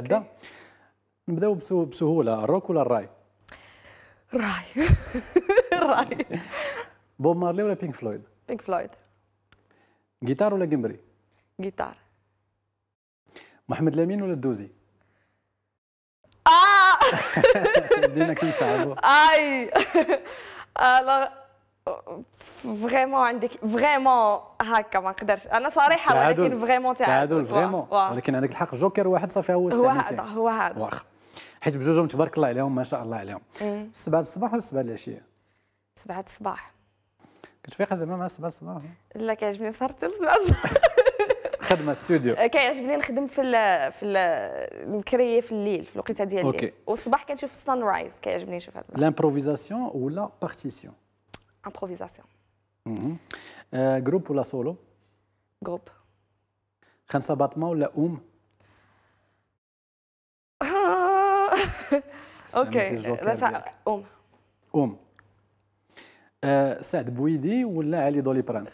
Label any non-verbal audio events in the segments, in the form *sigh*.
okay. نبداو بسهوله الروك ولا الراي الراي الراي *laughs* بوب مارلي ولا بينك فلويد بينك فلويد جيتار ولا جمبري؟ جيتار محمد لامين ولا الدوزي اه بدينا *laughs* كنصعبوا اي *laughs* آه، فريمون عندك فريمون هكا ما نقدرش انا صريحه ولكن فريمون تعادل فريمون ولكن عندك الحق جوكر واحد صافي هو هو هذا هو هذا واخا حيت بجوجهم تبارك الله عليهم ما شاء الله عليهم السبعة الصباح ولا السبعة العشية؟ سبعة الصباح كتفيق زعما مع السبعة الصباح لا كيعجبني نسهر حتى السبعة الصباح *laughs* خدمة ستوديو *laughs* كيعجبني نخدم في الـ في ال في الليل في الوقيته ديال الليل والصباح كنشوف السان رايز كيعجبني نشوف هذا لامبروفيزاسيون ولا بارتيسيون امبروفيزاسيون م جروب ولا سولو؟ جروب خمسة باطمة ولا اوم اوكي بس اوم أم سعد بويدي ولا علي دولي بران؟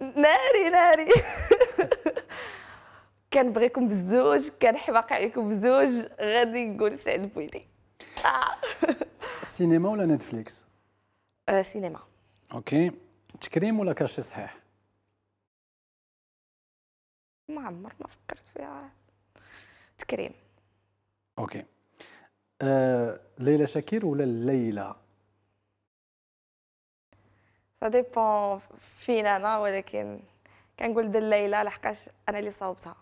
ناري ناري كنبغيكم بزوج كنحباق عليكم بزوج غادي نقول سعد بويدي السينما ولا نتفليكس؟ آه، سينما اوكي تكريم ولا كاشي صحيح ما عمر ما فكرت فيها تكريم اوكي أه ليلى شاكير ولا ليلى سا ديبون فين انا ولكن كنقول ديال ليلى لحقاش انا اللي صاوبتها